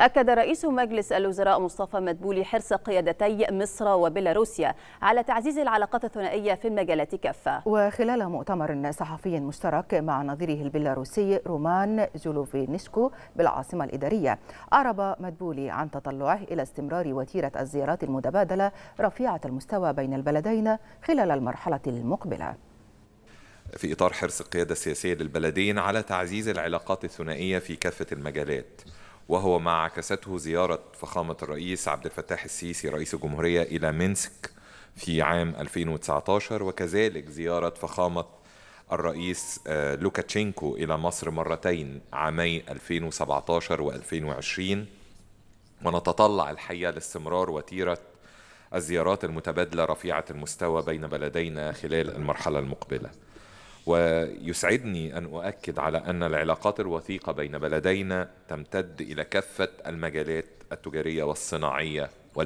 أكد رئيس مجلس الوزراء مصطفى مدبولي حرص قيادتي مصر وبيلاروسيا على تعزيز العلاقات الثنائية في المجالات كافة وخلال مؤتمر صحفي مشترك مع نظيره البيلاروسي رومان زولوفينيسكو بالعاصمة الإدارية أعرب مدبولي عن تطلعه إلى استمرار وتيرة الزيارات المتبادلة رفيعة المستوى بين البلدين خلال المرحلة المقبلة في إطار حرص القيادة السياسية للبلدين على تعزيز العلاقات الثنائية في كافة المجالات وهو ما عكسته زيارة فخامة الرئيس عبد الفتاح السيسي رئيس الجمهورية إلى مينسك في عام 2019 وكذلك زيارة فخامة الرئيس آه، لوكاتشينكو إلى مصر مرتين عامي 2017 و2020 ونتطلع الحقيقة لاستمرار وتيرة الزيارات المتبادلة رفيعة المستوى بين بلدينا خلال المرحلة المقبلة ويسعدني أن أؤكد على أن العلاقات الوثيقة بين بلدينا تمتد إلى كافة المجالات التجارية والصناعية